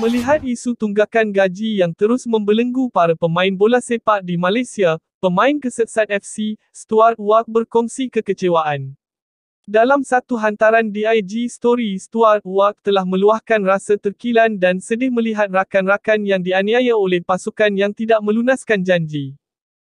Melihat isu tunggakan gaji yang terus membelenggu para pemain bola sepak di Malaysia, pemain kesetsat FC, Stuart Wark berkongsi kekecewaan. Dalam satu hantaran di IG Story, Stuart Wark telah meluahkan rasa terkilan dan sedih melihat rakan-rakan yang dianiaya oleh pasukan yang tidak melunaskan janji.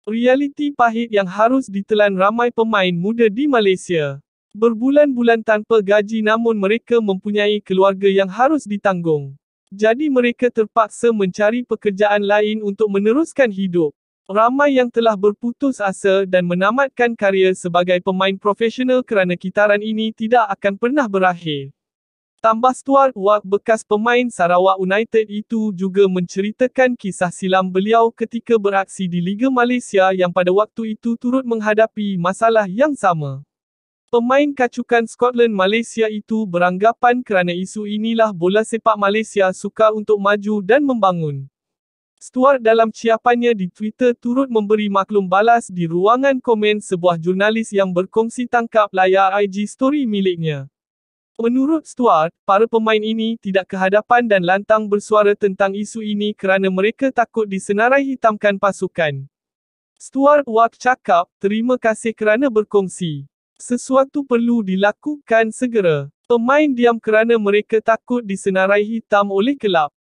Realiti pahit yang harus ditelan ramai pemain muda di Malaysia. Berbulan-bulan tanpa gaji namun mereka mempunyai keluarga yang harus ditanggung. Jadi mereka terpaksa mencari pekerjaan lain untuk meneruskan hidup. Ramai yang telah berputus asa dan menamatkan karier sebagai pemain profesional kerana kitaran ini tidak akan pernah berakhir. Tambah Stuart Wak bekas pemain Sarawak United itu juga menceritakan kisah silam beliau ketika beraksi di Liga Malaysia yang pada waktu itu turut menghadapi masalah yang sama. Pemain kacukan Scotland Malaysia itu beranggapan kerana isu inilah bola sepak Malaysia suka untuk maju dan membangun. Stuart dalam ciapannya di Twitter turut memberi maklum balas di ruangan komen sebuah jurnalis yang berkongsi tangkap layar IG story miliknya. Menurut Stuart, para pemain ini tidak kehadapan dan lantang bersuara tentang isu ini kerana mereka takut disenarai hitamkan pasukan. Stuart Wark cakap, terima kasih kerana berkongsi sesuatu perlu dilakukan segera. Pemain diam kerana mereka takut disenarai hitam oleh kelab.